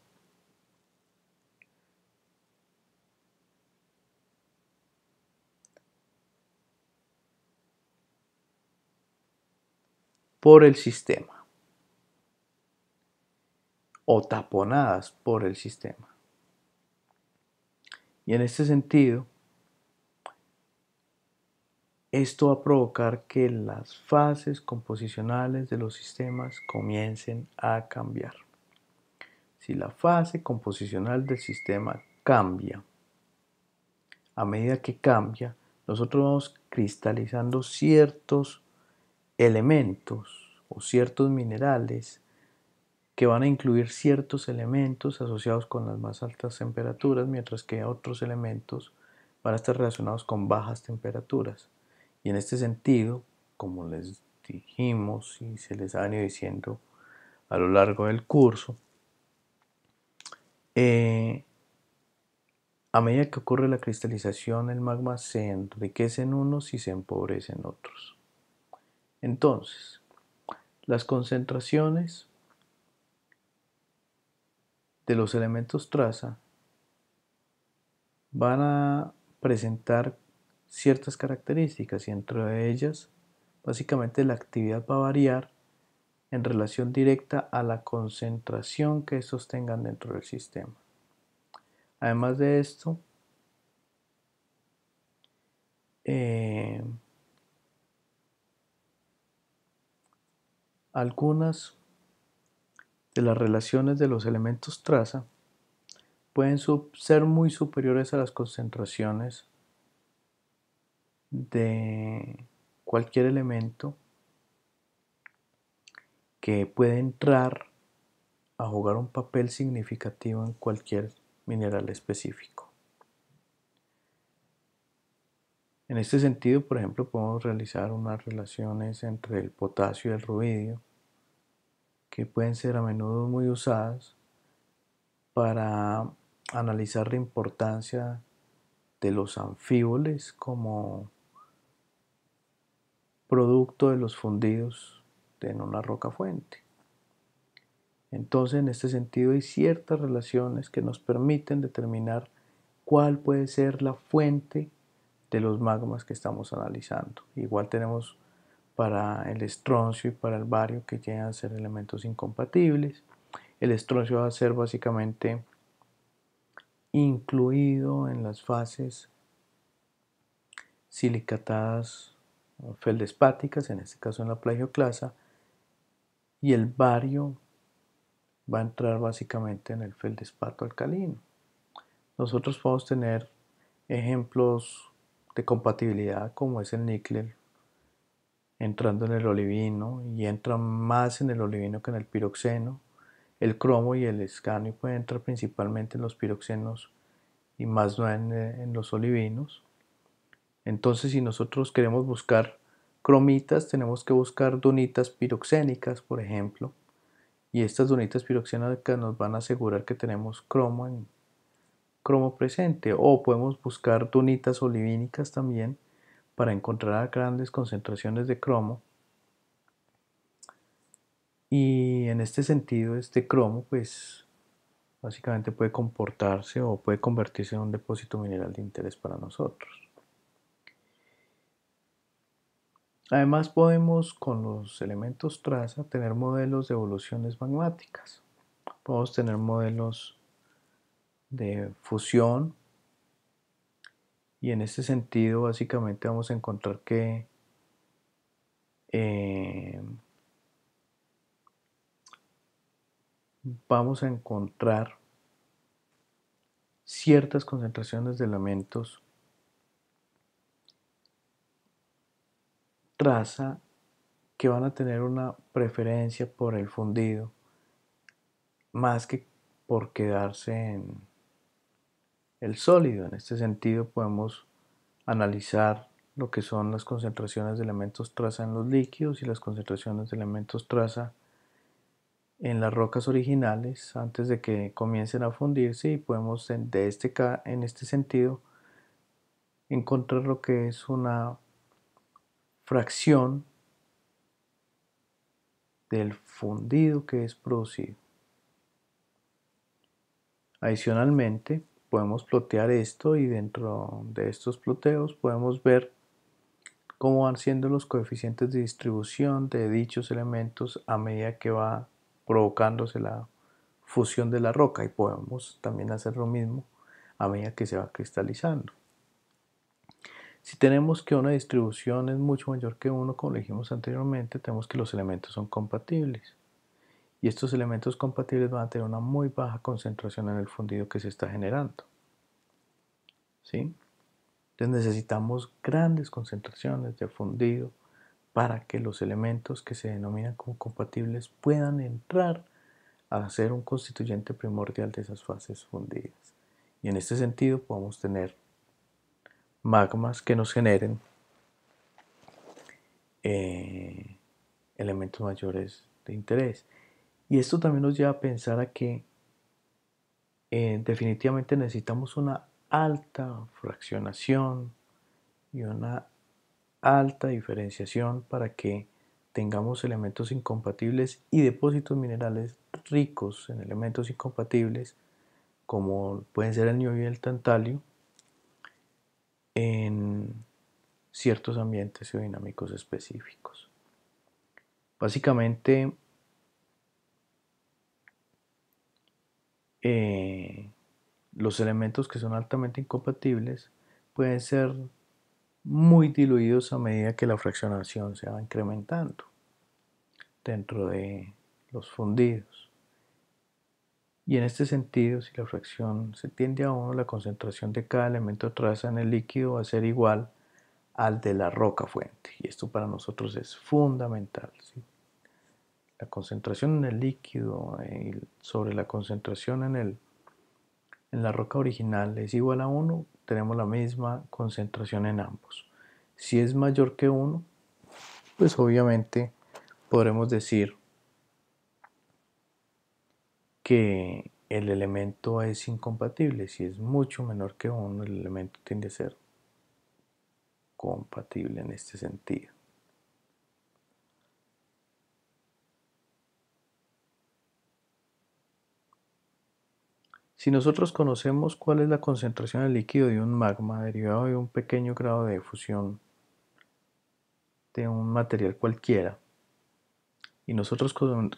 por el sistema o taponadas por el sistema. Y en este sentido, esto va a provocar que las fases composicionales de los sistemas comiencen a cambiar. Si la fase composicional del sistema cambia, a medida que cambia, nosotros vamos cristalizando ciertos elementos o ciertos minerales que van a incluir ciertos elementos asociados con las más altas temperaturas, mientras que otros elementos van a estar relacionados con bajas temperaturas. Y en este sentido, como les dijimos y se les ha venido diciendo a lo largo del curso, eh, a medida que ocurre la cristalización, el magma se enriquece en unos y se empobrece en otros. Entonces, las concentraciones de los elementos traza van a presentar ciertas características y entre ellas básicamente la actividad va a variar en relación directa a la concentración que sostengan tengan dentro del sistema. Además de esto, eh, algunas de las relaciones de los elementos traza pueden ser muy superiores a las concentraciones de cualquier elemento que puede entrar a jugar un papel significativo en cualquier mineral específico. En este sentido, por ejemplo, podemos realizar unas relaciones entre el potasio y el rubidio que pueden ser a menudo muy usadas para analizar la importancia de los anfíboles como producto de los fundidos en una roca fuente. Entonces, en este sentido, hay ciertas relaciones que nos permiten determinar cuál puede ser la fuente de los magmas que estamos analizando. Igual tenemos para el estroncio y para el bario que llegan a ser elementos incompatibles. El estroncio va a ser básicamente incluido en las fases silicatadas feldespáticas, en este caso en la plagioclasa, y el bario va a entrar básicamente en el feldespato alcalino. Nosotros podemos tener ejemplos de compatibilidad como es el níquel entrando en el olivino y entra más en el olivino que en el piroxeno. El cromo y el escanio pueden entrar principalmente en los piroxenos y más no en eh, los olivinos. Entonces, si nosotros queremos buscar cromitas, tenemos que buscar dunitas piroxénicas, por ejemplo. Y estas dunitas piroxénicas nos van a asegurar que tenemos cromo, presente. O podemos buscar dunitas olivínicas también para encontrar grandes concentraciones de cromo. Y en este sentido, este cromo, pues básicamente puede comportarse o puede convertirse en un depósito mineral de interés para nosotros. Además podemos con los elementos traza tener modelos de evoluciones magmáticas. Podemos tener modelos de fusión y en este sentido básicamente vamos a encontrar que eh, vamos a encontrar ciertas concentraciones de elementos traza que van a tener una preferencia por el fundido más que por quedarse en el sólido. En este sentido podemos analizar lo que son las concentraciones de elementos traza en los líquidos y las concentraciones de elementos traza en las rocas originales antes de que comiencen a fundirse y podemos en este, este sentido encontrar lo que es una fracción del fundido que es producido. Adicionalmente, podemos plotear esto y dentro de estos ploteos podemos ver cómo van siendo los coeficientes de distribución de dichos elementos a medida que va provocándose la fusión de la roca y podemos también hacer lo mismo a medida que se va cristalizando. Si tenemos que una distribución es mucho mayor que uno como dijimos anteriormente, tenemos que los elementos son compatibles. Y estos elementos compatibles van a tener una muy baja concentración en el fundido que se está generando. ¿Sí? Entonces necesitamos grandes concentraciones de fundido para que los elementos que se denominan como compatibles puedan entrar a ser un constituyente primordial de esas fases fundidas. Y en este sentido podemos tener magmas que nos generen eh, elementos mayores de interés. Y esto también nos lleva a pensar a que eh, definitivamente necesitamos una alta fraccionación y una alta diferenciación para que tengamos elementos incompatibles y depósitos minerales ricos en elementos incompatibles como pueden ser el niobio y el tantalio en ciertos ambientes geodinámicos específicos. Básicamente, eh, los elementos que son altamente incompatibles pueden ser muy diluidos a medida que la fraccionación se va incrementando dentro de los fundidos. Y en este sentido, si la fracción se tiende a 1, la concentración de cada elemento traza en el líquido va a ser igual al de la roca fuente. Y esto para nosotros es fundamental. La concentración en el líquido sobre la concentración en, el, en la roca original es igual a 1, tenemos la misma concentración en ambos. Si es mayor que 1, pues obviamente podremos decir que el elemento es incompatible. Si es mucho menor que 1, el elemento tiende a ser compatible en este sentido. Si nosotros conocemos cuál es la concentración del líquido de un magma derivado de un pequeño grado de difusión de un material cualquiera, y nosotros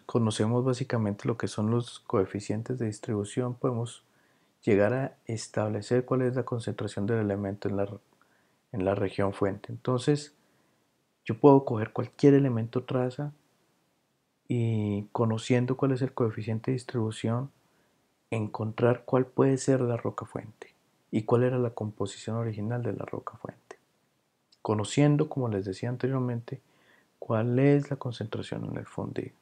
conocemos básicamente lo que son los coeficientes de distribución, podemos llegar a establecer cuál es la concentración del elemento en la, en la región fuente. Entonces, yo puedo coger cualquier elemento traza y conociendo cuál es el coeficiente de distribución, encontrar cuál puede ser la roca fuente y cuál era la composición original de la roca fuente. Conociendo, como les decía anteriormente, ¿Cuál es la concentración en el fundido?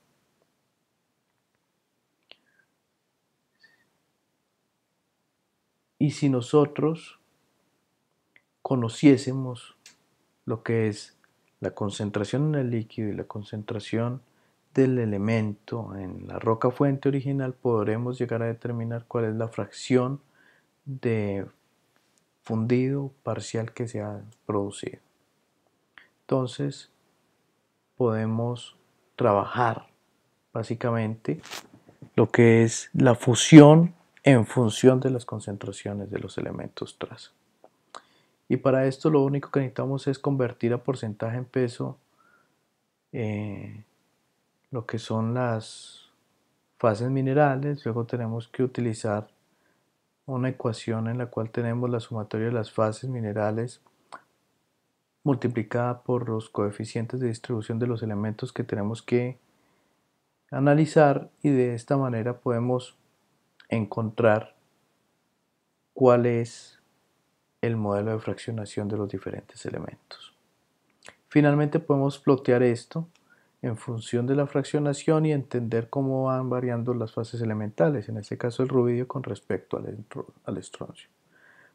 Y si nosotros conociésemos lo que es la concentración en el líquido y la concentración del elemento en la roca fuente original, podremos llegar a determinar cuál es la fracción de fundido parcial que se ha producido. Entonces, podemos trabajar básicamente lo que es la fusión en función de las concentraciones de los elementos tras. Y para esto lo único que necesitamos es convertir a porcentaje en peso eh, lo que son las fases minerales, luego tenemos que utilizar una ecuación en la cual tenemos la sumatoria de las fases minerales multiplicada por los coeficientes de distribución de los elementos que tenemos que analizar y de esta manera podemos encontrar cuál es el modelo de fraccionación de los diferentes elementos. Finalmente podemos plotear esto en función de la fraccionación y entender cómo van variando las fases elementales, en este caso el rubidio con respecto al, al estroncio.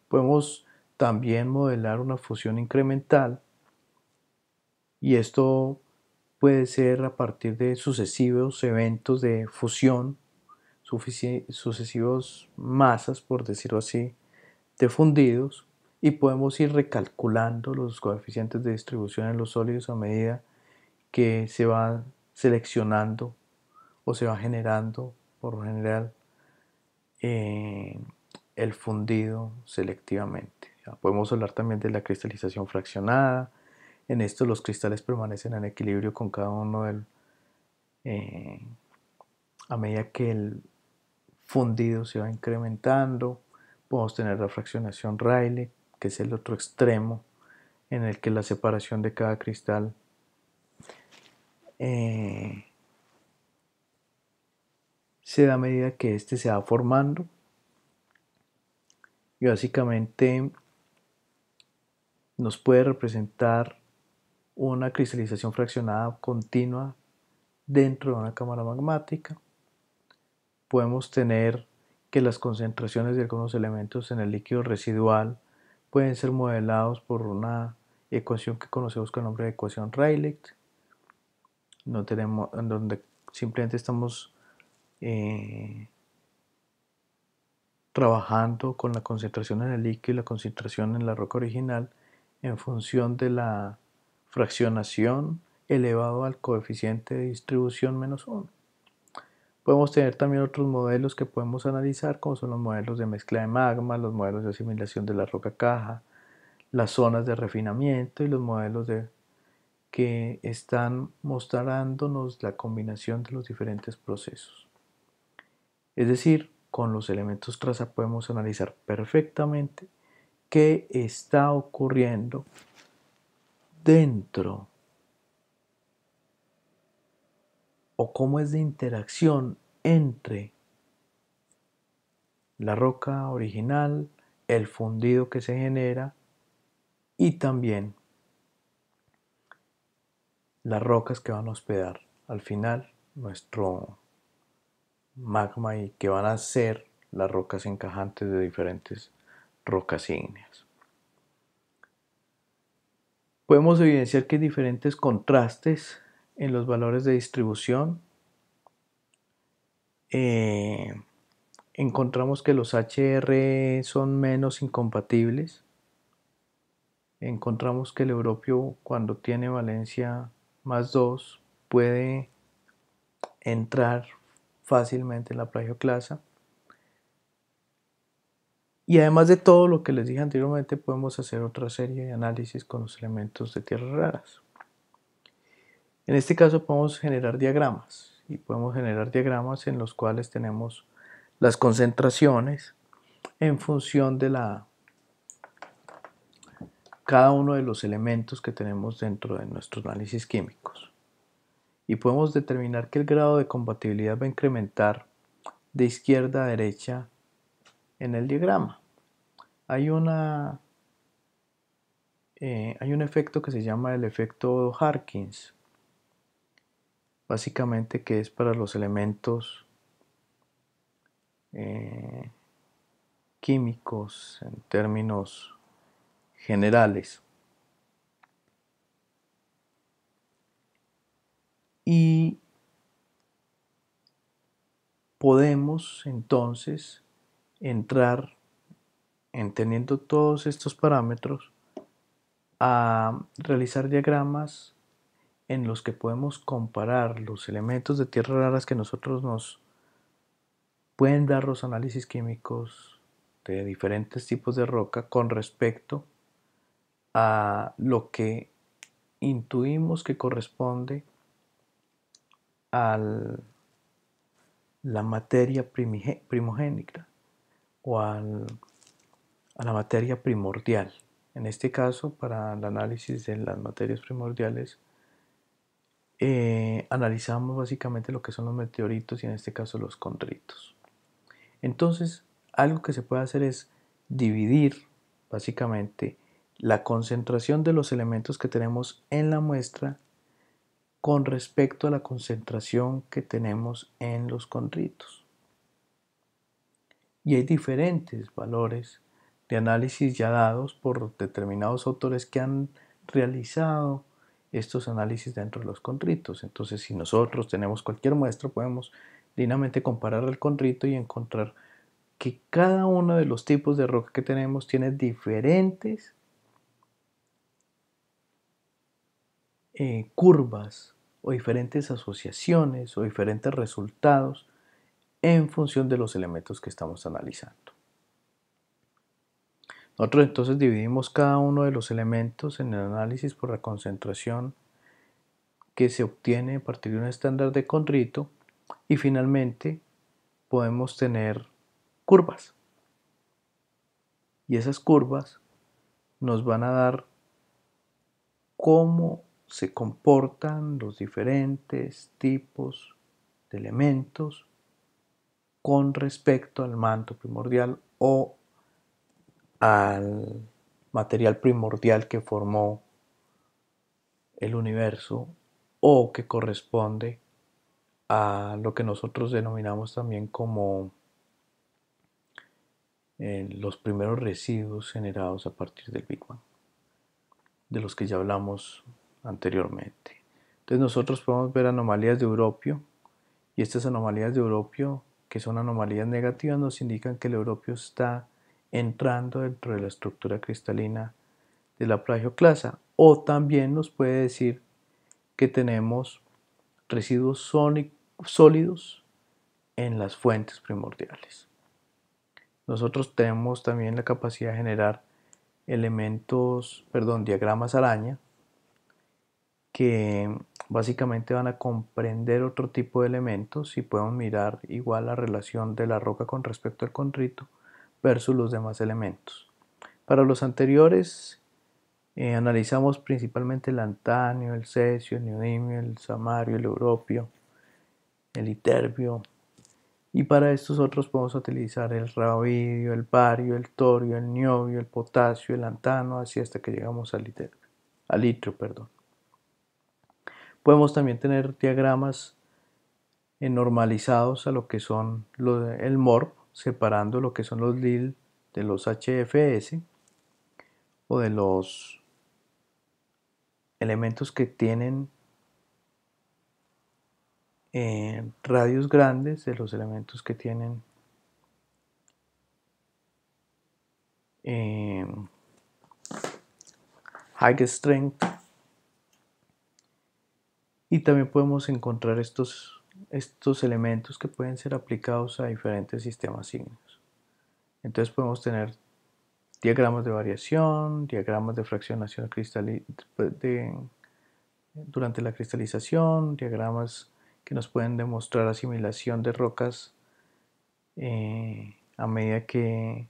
Podemos también modelar una fusión incremental y esto puede ser a partir de sucesivos eventos de fusión, sucesivos masas, por decirlo así, de fundidos y podemos ir recalculando los coeficientes de distribución en los sólidos a medida que se va seleccionando o se va generando por lo general eh, el fundido selectivamente podemos hablar también de la cristalización fraccionada. En esto los cristales permanecen en equilibrio con cada uno del, eh, a medida que el fundido se va incrementando. Podemos tener la fraccionación Rayleigh, que es el otro extremo en el que la separación de cada cristal eh, se da a medida que este se va formando. Y básicamente nos puede representar una cristalización fraccionada continua dentro de una cámara magmática. Podemos tener que las concentraciones de algunos elementos en el líquido residual pueden ser modelados por una ecuación que conocemos con el nombre de ecuación Rayleigh, no tenemos, donde simplemente estamos eh, trabajando con la concentración en el líquido y la concentración en la roca original en función de la fraccionación elevado al coeficiente de distribución menos 1. Podemos tener también otros modelos que podemos analizar, como son los modelos de mezcla de magma, los modelos de asimilación de la roca caja, las zonas de refinamiento y los modelos de, que están mostrándonos la combinación de los diferentes procesos. Es decir, con los elementos traza podemos analizar perfectamente qué está ocurriendo dentro o cómo es la interacción entre la roca original, el fundido que se genera y también las rocas que van a hospedar al final nuestro magma y que van a ser las rocas encajantes de diferentes rocas ígneas. Podemos evidenciar que hay diferentes contrastes en los valores de distribución. Eh, encontramos que los HR son menos incompatibles. Encontramos que el europio cuando tiene valencia más 2 puede entrar fácilmente en la plagioclasa. Y además de todo lo que les dije anteriormente, podemos hacer otra serie de análisis con los elementos de tierras raras. En este caso podemos generar diagramas y podemos generar diagramas en los cuales tenemos las concentraciones en función de la cada uno de los elementos que tenemos dentro de nuestros análisis químicos. Y podemos determinar que el grado de compatibilidad va a incrementar de izquierda a derecha en el diagrama. Hay, una, eh, hay un efecto que se llama el efecto Harkins, básicamente que es para los elementos eh, químicos en términos generales. Y podemos entonces entrar, entendiendo todos estos parámetros, a realizar diagramas en los que podemos comparar los elementos de tierras raras que nosotros nos pueden dar los análisis químicos de diferentes tipos de roca con respecto a lo que intuimos que corresponde a la materia primogénica o a la materia primordial. En este caso, para el análisis de las materias primordiales, eh, analizamos básicamente lo que son los meteoritos y en este caso los condritos. Entonces, algo que se puede hacer es dividir básicamente la concentración de los elementos que tenemos en la muestra con respecto a la concentración que tenemos en los condritos y hay diferentes valores de análisis ya dados por determinados autores que han realizado estos análisis dentro de los contritos. Entonces, si nosotros tenemos cualquier muestra, podemos dinamente comparar el contrito y encontrar que cada uno de los tipos de roca que tenemos tiene diferentes eh, curvas o diferentes asociaciones o diferentes resultados en función de los elementos que estamos analizando. Nosotros entonces dividimos cada uno de los elementos en el análisis por la concentración que se obtiene a partir de un estándar de condrito y finalmente podemos tener curvas. Y esas curvas nos van a dar cómo se comportan los diferentes tipos de elementos con respecto al manto primordial o al material primordial que formó el universo o que corresponde a lo que nosotros denominamos también como eh, los primeros residuos generados a partir del Big Bang, de los que ya hablamos anteriormente. Entonces nosotros podemos ver anomalías de Europio y estas anomalías de Europio que son anomalías negativas, nos indican que el europio está entrando dentro de la estructura cristalina de la plagioclasa. O también nos puede decir que tenemos residuos sólidos en las fuentes primordiales. Nosotros tenemos también la capacidad de generar elementos, perdón, diagramas araña que básicamente van a comprender otro tipo de elementos y podemos mirar igual la relación de la roca con respecto al contrito versus los demás elementos. Para los anteriores eh, analizamos principalmente el antanio, el cesio, el neodimio, el samario, el europio, el iterbio y para estos otros podemos utilizar el rabidio, el bario, el torio, el niobio, el potasio, el antano, así hasta que llegamos al, al litro. Perdón. Podemos también tener diagramas eh, normalizados a lo que son el MOR separando lo que son los LIL de los HFS o de los elementos que tienen eh, radios grandes, de los elementos que tienen eh, high strength y también podemos encontrar estos, estos elementos que pueden ser aplicados a diferentes sistemas signos. Entonces podemos tener diagramas de variación, diagramas de fraccionación durante la cristalización, diagramas que nos pueden demostrar asimilación de rocas eh, a medida que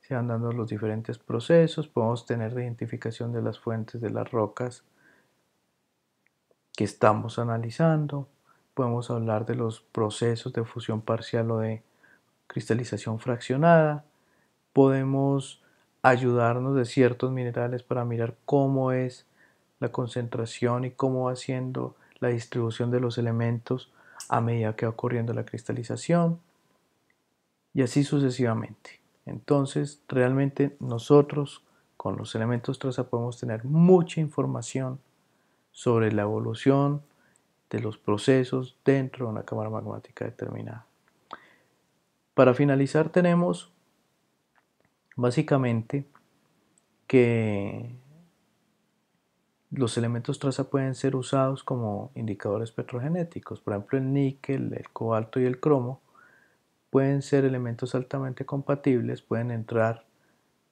se van dando los diferentes procesos. Podemos tener la identificación de las fuentes de las rocas que estamos analizando. Podemos hablar de los procesos de fusión parcial o de cristalización fraccionada. Podemos ayudarnos de ciertos minerales para mirar cómo es la concentración y cómo va siendo la distribución de los elementos a medida que va ocurriendo la cristalización y así sucesivamente. Entonces, realmente nosotros con los elementos traza podemos tener mucha información sobre la evolución de los procesos dentro de una cámara magmática determinada. Para finalizar tenemos básicamente que los elementos traza pueden ser usados como indicadores petrogenéticos, por ejemplo el níquel, el cobalto y el cromo pueden ser elementos altamente compatibles, pueden entrar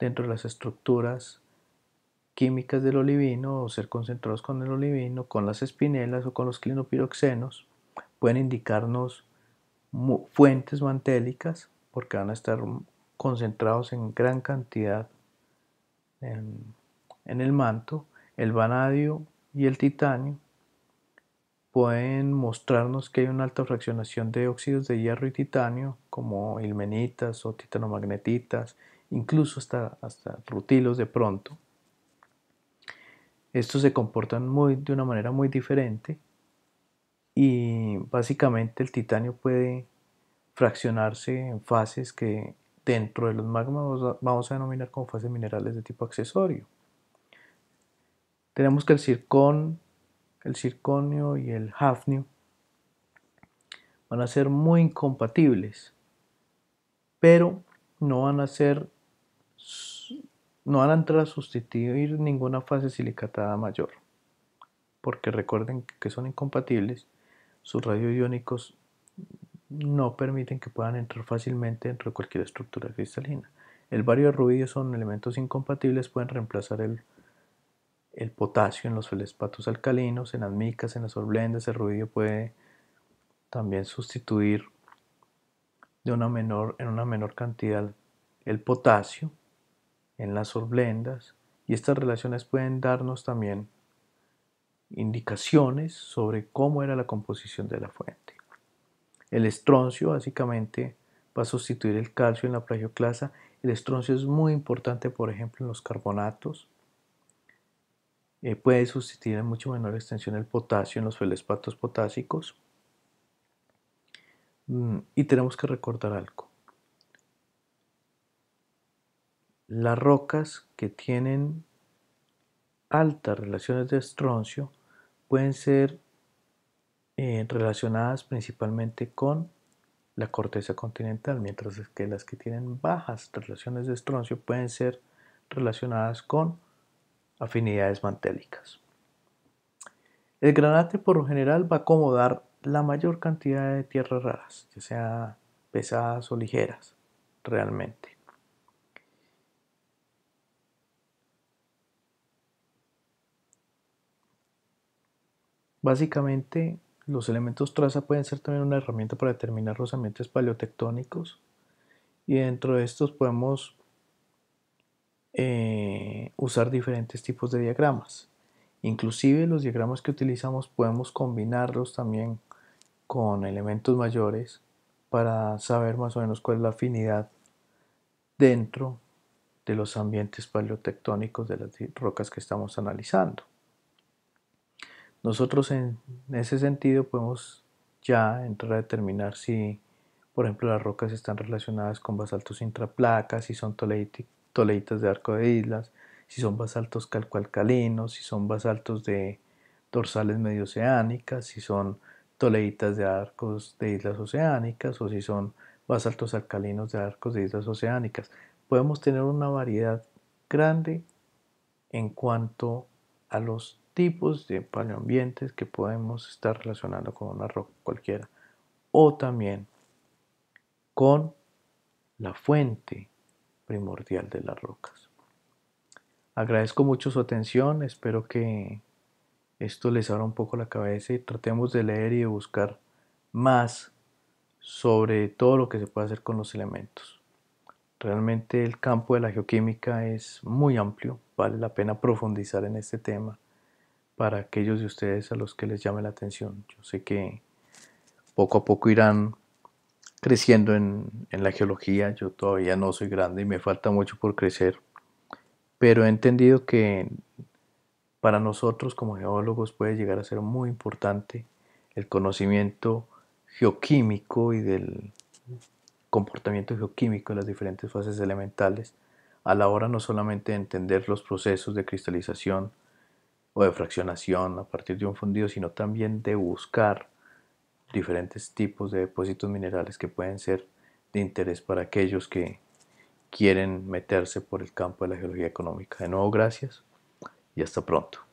dentro de las estructuras químicas del olivino o ser concentrados con el olivino, con las espinelas o con los clinopiroxenos. Pueden indicarnos fuentes mantélicas porque van a estar concentrados en gran cantidad en, el manto. El vanadio y el titanio pueden mostrarnos que hay una alta fraccionación de óxidos de hierro y titanio como ilmenitas o titanomagnetitas, incluso hasta, hasta rutilos de pronto. Estos se comportan muy, de una manera muy diferente y básicamente el titanio puede fraccionarse en fases que dentro de los magmas vamos a denominar como fases minerales de tipo accesorio. Tenemos que el circón, el circonio y el hafnio van a ser muy incompatibles, pero no van a ser no entrar a sustituir ninguna fase silicatada mayor, porque recuerden que son incompatibles, sus iónicos no permiten que puedan entrar fácilmente dentro de cualquier estructura cristalina. El bario de rubidio son elementos incompatibles, pueden reemplazar el, potasio en los felespatos alcalinos, en las micas, en las orblendas, el rubidio puede también sustituir de una menor, en una menor cantidad el potasio en las orblendas y estas relaciones pueden darnos también indicaciones sobre cómo era la composición de la fuente. El estroncio básicamente va a sustituir el calcio en la plagioclasa. El estroncio es muy importante, por ejemplo, en los carbonatos. Eh, puede sustituir en mucho menor extensión el potasio en los felespatos potásicos. Mm, y tenemos que recordar algo. las rocas que tienen altas relaciones de estroncio pueden ser eh, relacionadas principalmente con la corteza continental, mientras que las que tienen bajas relaciones de estroncio pueden ser relacionadas con afinidades mantélicas. El granate por lo general va a acomodar la mayor cantidad de tierras raras, ya sea pesadas o ligeras, realmente. Básicamente, los elementos traza pueden ser también una herramienta para determinar los ambientes paleotectónicos y dentro de estos podemos eh, usar diferentes tipos de diagramas. Inclusive los diagramas que utilizamos podemos combinarlos también con elementos mayores para saber más o menos cuál es la afinidad dentro de los ambientes paleotectónicos de las rocas que estamos analizando. Nosotros en ese sentido podemos ya entrar a determinar si, por ejemplo, las rocas están relacionadas con basaltos intraplacas, si son toleitas de arco de islas, si son basaltos calcoalcalinos, si son basaltos de dorsales medioceánicas, si son toleitas de arcos de islas oceánicas o si son basaltos alcalinos de arcos de islas oceánicas. Podemos tener una variedad grande en cuanto a los tipos de paleoambientes que podemos estar relacionando con una roca cualquiera o también con la fuente primordial de las rocas. Agradezco mucho su atención, espero que esto les abra un poco la cabeza y tratemos de leer y de buscar más sobre todo lo que se puede hacer con los elementos. Realmente el campo de la geoquímica es muy amplio, vale la pena profundizar en este tema para aquellos de ustedes a los que les llame la atención. Yo sé que poco a poco irán creciendo en, la geología. Yo todavía no soy grande y me falta mucho por crecer. Pero he entendido que para nosotros como geólogos puede llegar a ser muy importante el conocimiento geoquímico y del comportamiento geoquímico de las diferentes fases elementales a la hora no solamente de entender los procesos de cristalización, o de fraccionación a partir de un fundido, sino también de buscar diferentes tipos de depósitos minerales que pueden ser de interés para aquellos que quieren meterse por el campo de la geología económica. De nuevo, gracias y hasta pronto.